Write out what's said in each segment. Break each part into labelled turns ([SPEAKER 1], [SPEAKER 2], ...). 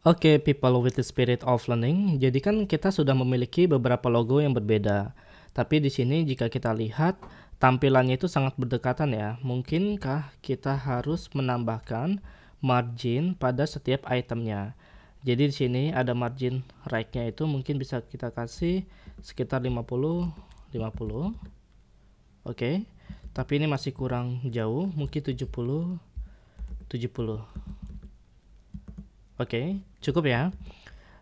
[SPEAKER 1] Oke, okay, people with the spirit of learning. Jadi kan kita sudah memiliki beberapa logo yang berbeda. Tapi di sini jika kita lihat tampilannya itu sangat berdekatan ya. Mungkinkah kita harus menambahkan margin pada setiap itemnya? Jadi di sini ada margin right-nya itu mungkin bisa kita kasih sekitar 50 50. Oke. Okay. Tapi ini masih kurang jauh, mungkin 70 70. Oke. Okay. Cukup ya.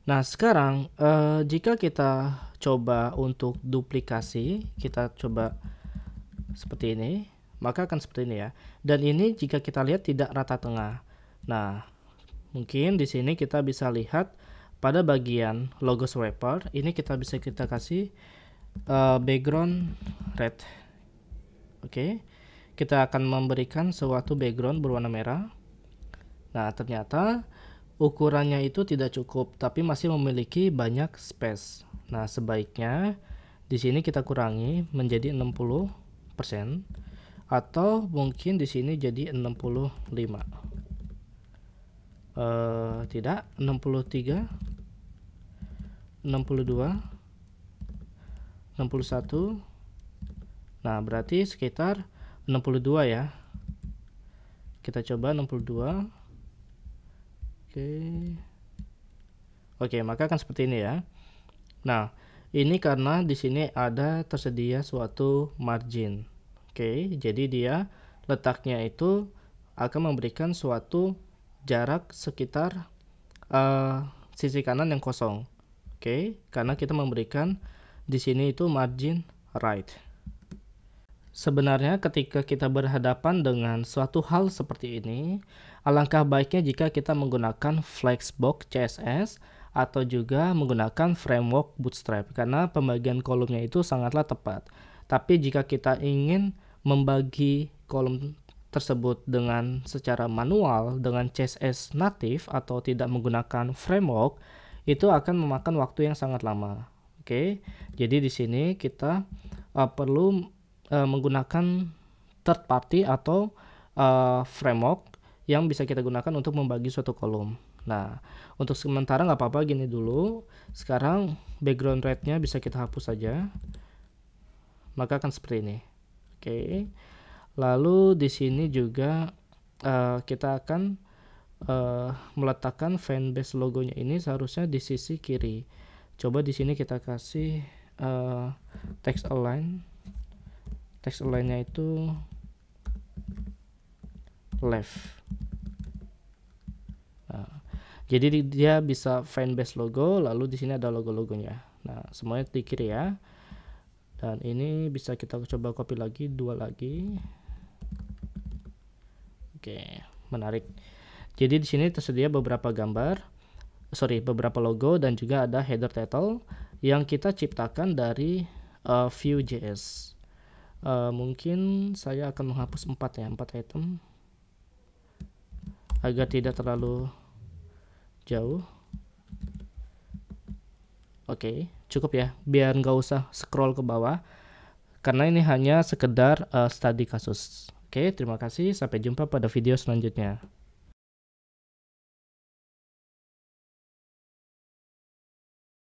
[SPEAKER 1] Nah, sekarang uh, jika kita coba untuk duplikasi, kita coba seperti ini, maka akan seperti ini ya. Dan ini jika kita lihat tidak rata tengah. Nah, mungkin di sini kita bisa lihat pada bagian logo Swiper ini kita bisa kita kasih uh, background red. Oke. Okay. Kita akan memberikan suatu background berwarna merah. Nah, ternyata ukurannya itu tidak cukup tapi masih memiliki banyak space. Nah, sebaiknya di sini kita kurangi menjadi 60% atau mungkin di sini jadi 65. Eh, tidak, 63 62 61 Nah, berarti sekitar 62 ya. Kita coba 62 oke oke maka akan seperti ini ya nah ini karena di sini ada tersedia suatu margin oke jadi dia letaknya itu akan memberikan suatu jarak sekitar uh, sisi kanan yang kosong oke karena kita memberikan di sini itu margin right Sebenarnya ketika kita berhadapan dengan suatu hal seperti ini, alangkah baiknya jika kita menggunakan Flexbox CSS atau juga menggunakan framework Bootstrap karena pembagian kolomnya itu sangatlah tepat. Tapi jika kita ingin membagi kolom tersebut dengan secara manual dengan CSS natif atau tidak menggunakan framework, itu akan memakan waktu yang sangat lama. Oke. Jadi di sini kita uh, perlu uh, menggunakan third party atau uh, framework yang bisa kita gunakan untuk membagi suatu kolom. Nah, untuk sementara nggak apa-apa gini dulu. Sekarang background rate-nya bisa kita hapus saja. Maka akan seperti ini. Oke. Okay. Lalu di sini juga uh, kita akan uh, meletakkan fanbase logonya ini seharusnya di sisi kiri. Coba di sini kita kasih uh, text align text lainnya itu left nah, jadi dia bisa find base logo lalu di sini ada logo-logonya nah semuanya di kiri ya dan ini bisa kita coba copy lagi dua lagi oke menarik jadi di sini tersedia beberapa gambar sorry beberapa logo dan juga ada header title yang kita ciptakan dari uh, Vue.js uh, mungkin saya akan menghapus 4 ya 4 item agar tidak terlalu jauh oke okay, cukup ya biar nggak usah scroll ke bawah karena ini hanya sekedar uh, study kasus oke okay, terima kasih sampai jumpa pada video selanjutnya